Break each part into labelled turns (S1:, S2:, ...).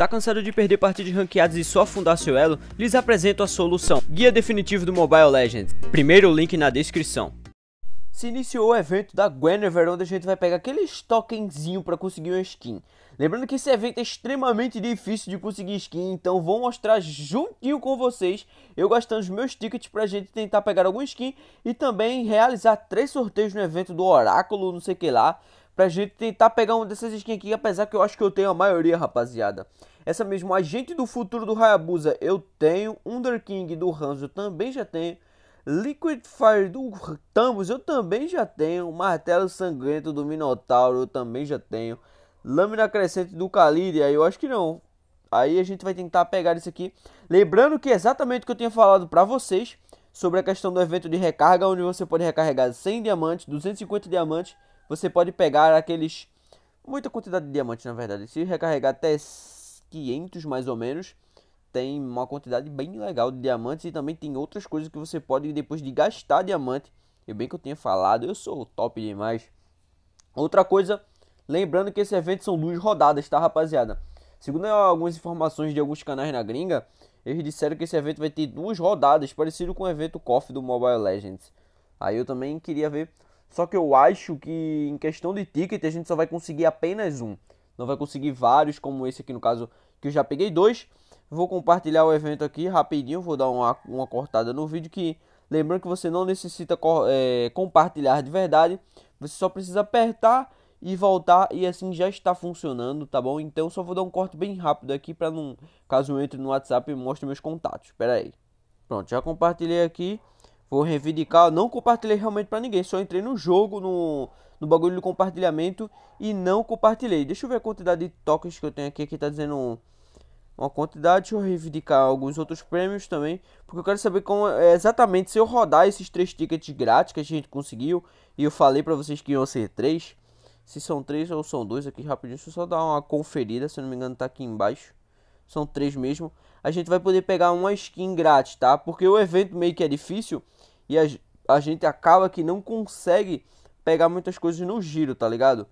S1: Tá cansado de perder partidas ranqueadas e só afundar seu elo? Lhes apresento a solução. Guia definitivo do Mobile Legends. Primeiro link na descrição. Se iniciou o evento da Guinevere, onde a gente vai pegar aquele tokenzinho para conseguir uma skin. Lembrando que esse evento é extremamente difícil de conseguir skin, então vou mostrar juntinho com vocês, eu gastando os meus tickets pra gente tentar pegar algum skin e também realizar três sorteios no evento do Oráculo, não sei o que lá, pra gente tentar pegar um dessas skins aqui, apesar que eu acho que eu tenho a maioria, rapaziada. Essa mesmo, Agente do Futuro do Hayabusa eu tenho, underking do Hanzo também já tenho, Liquid Fire do Thamus eu também já tenho, Martelo Sangrento do Minotauro eu também já tenho, Lâmina Crescente do Caliria eu acho que não. Aí a gente vai tentar pegar isso aqui. Lembrando que é exatamente o que eu tinha falado para vocês sobre a questão do evento de recarga, onde você pode recarregar 100 diamantes, 250 diamantes, você pode pegar aqueles muita quantidade de diamantes, na verdade. Se recarregar até 500 mais ou menos, tem uma quantidade bem legal de diamantes e também tem outras coisas que você pode depois de gastar diamante. E bem que eu tinha falado, eu sou top demais. Outra coisa, lembrando que esse evento são duas rodadas, tá, rapaziada? Segundo algumas informações de alguns canais na gringa, eles disseram que esse evento vai ter duas rodadas, parecido com o evento coffee do Mobile Legends. Aí eu também queria ver, só que eu acho que em questão de ticket a gente só vai conseguir apenas um. Não vai conseguir vários como esse aqui no caso que eu já peguei dois. Vou compartilhar o evento aqui rapidinho, vou dar uma, uma cortada no vídeo que... Lembrando que você não necessita é, compartilhar de verdade, você só precisa apertar e voltar e assim já está funcionando, tá bom? Então só vou dar um corte bem rápido aqui para não, caso eu entre no WhatsApp e mostre meus contatos. Espera aí. Pronto, já compartilhei aqui. Vou reivindicar, não compartilhei realmente para ninguém, só entrei no jogo, no no bagulho do compartilhamento e não compartilhei. Deixa eu ver a quantidade de tokens que eu tenho aqui, que tá dizendo uma quantidade. Deixa eu reivindicar alguns outros prêmios também, porque eu quero saber como é exatamente se eu rodar esses três tickets grátis que a gente conseguiu e eu falei para vocês que iam ser três. Se são três ou são dois aqui rapidinho, deixa eu só dar uma conferida, se não me engano tá aqui embaixo. São três mesmo. A gente vai poder pegar uma skin grátis, tá? Porque o evento meio que é difícil e a, a gente acaba que não consegue pegar muitas coisas no giro, tá ligado?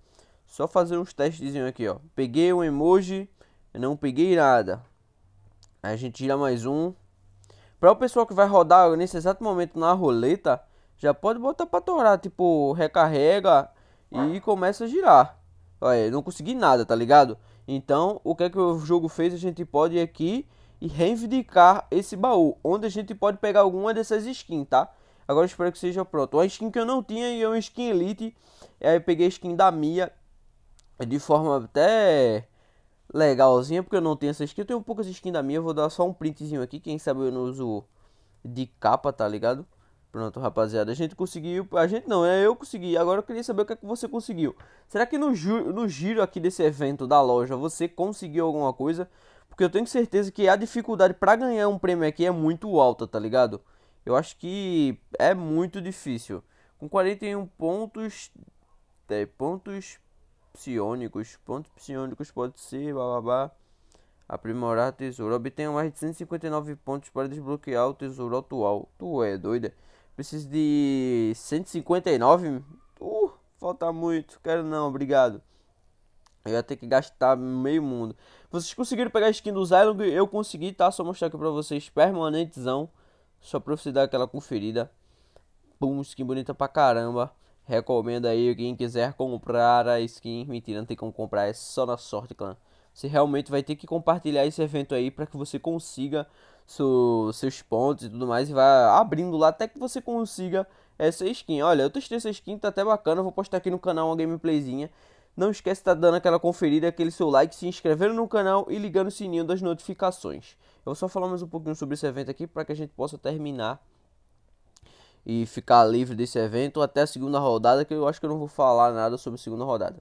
S1: Só fazer uns testes aqui, ó. Peguei um emoji, não peguei nada. Aí a gente tira mais um. Para o pessoal que vai rodar nesse exato momento na roleta, já pode botar para torar, tipo, recarrega e começa a girar. Olha, não consegui nada, tá ligado? Então, o que é que o jogo fez? A gente pode ir aqui e reivindicar esse baú, onde a gente pode pegar alguma dessas skins, tá? Agora espero que seja pronto. Uma skin que eu não tinha e é uma skin Elite. E aí eu peguei a skin da Mia. De forma até legalzinha, porque eu não tenho essa skin. Eu tenho poucas skins da Mia. Eu vou dar só um printzinho aqui. Quem sabe eu não uso de capa, tá ligado? Pronto, rapaziada, a gente conseguiu. A gente não, é eu consegui. Agora eu queria saber o que é que você conseguiu. Será que no, no giro aqui desse evento da loja você conseguiu alguma coisa? Porque eu tenho certeza que a dificuldade para ganhar um prêmio aqui é muito alta, tá ligado? Eu acho que é muito difícil. Com 41 pontos, é, pontos psionicos, pontos psionicos pode ser, bababá, aprimorar tesouro. Obtenha mais de 159 pontos para desbloquear o tesouro atual. Tu é doida? Preciso de 159? Uh, falta muito. Quero não, obrigado. Eu ia ter que gastar meio mundo. Vocês conseguiram pegar a skin do Zylong? Eu consegui, tá? Só mostrar aqui pra vocês permanentezão. Só pra você dar aquela conferida. Pum, skin bonita pra caramba. Recomendo aí quem quiser comprar a skin. Mentira, não tem como comprar, é só na sorte, clã. Você realmente vai ter que compartilhar esse evento aí para que você consiga seus pontos e tudo mais. E vá abrindo lá até que você consiga essa skin. Olha, eu testei essa skin, tá até bacana. Vou postar aqui no canal uma gameplayzinha. Não esquece de estar tá dando aquela conferida, aquele seu like, se inscrevendo no canal e ligando o sininho das notificações. Eu vou só falar mais um pouquinho sobre esse evento aqui para que a gente possa terminar e ficar livre desse evento até a segunda rodada, que eu acho que eu não vou falar nada sobre a segunda rodada.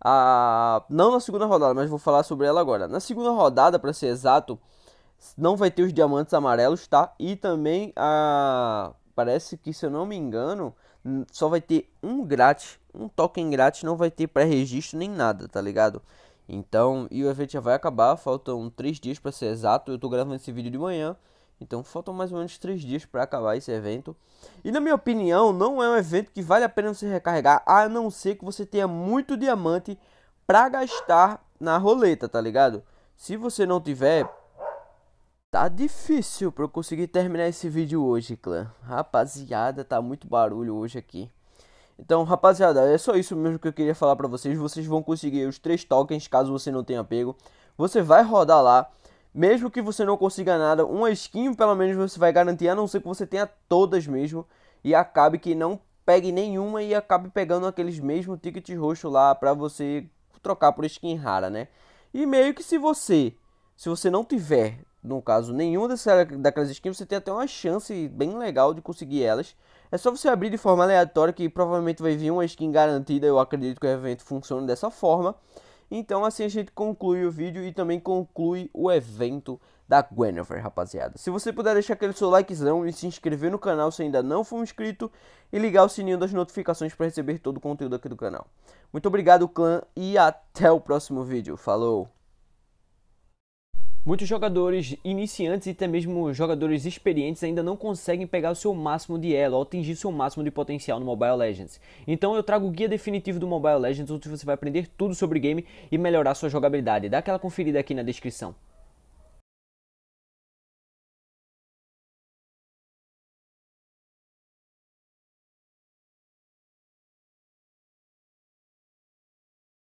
S1: Ah, não na segunda rodada, mas vou falar sobre ela agora. Na segunda rodada, para ser exato, não vai ter os diamantes amarelos, tá? E também a ah, parece que se eu não me engano, só vai ter um grátis, um token grátis, não vai ter pré-registro nem nada, tá ligado? Então, e o evento já vai acabar, faltam 3 dias para ser exato, eu tô gravando esse vídeo de manhã, então faltam mais ou menos 3 dias para acabar esse evento. E na minha opinião, não é um evento que vale a pena você recarregar, a não ser que você tenha muito diamante para gastar na roleta, tá ligado? Se você não tiver, Tá difícil para eu conseguir terminar esse vídeo hoje, clã. Rapaziada, tá muito barulho hoje aqui. Então, rapaziada, é só isso mesmo que eu queria falar para vocês. Vocês vão conseguir os três tokens, caso você não tenha pego. Você vai rodar lá. Mesmo que você não consiga nada, uma skin pelo menos você vai garantir, a não ser que você tenha todas mesmo. E acabe que não pegue nenhuma e acabe pegando aqueles mesmos tickets roxo lá pra você trocar por skin rara, né? E meio que se você, se você não tiver no caso, nenhuma dessas, daquelas skins, você tem até uma chance bem legal de conseguir elas. É só você abrir de forma aleatória que provavelmente vai vir uma skin garantida. Eu acredito que o evento funciona dessa forma. Então assim a gente conclui o vídeo e também conclui o evento da Guinevere, rapaziada. Se você puder deixar aquele seu likezão e se inscrever no canal se ainda não for inscrito. E ligar o sininho das notificações para receber todo o conteúdo aqui do canal. Muito obrigado clã e até o próximo vídeo. Falou! Muitos jogadores iniciantes e até mesmo jogadores experientes ainda não conseguem pegar o seu máximo de elo, ou atingir seu máximo de potencial no Mobile Legends. Então eu trago o guia definitivo do Mobile Legends, onde você vai aprender tudo sobre o game e melhorar sua jogabilidade. Dá aquela conferida aqui na descrição.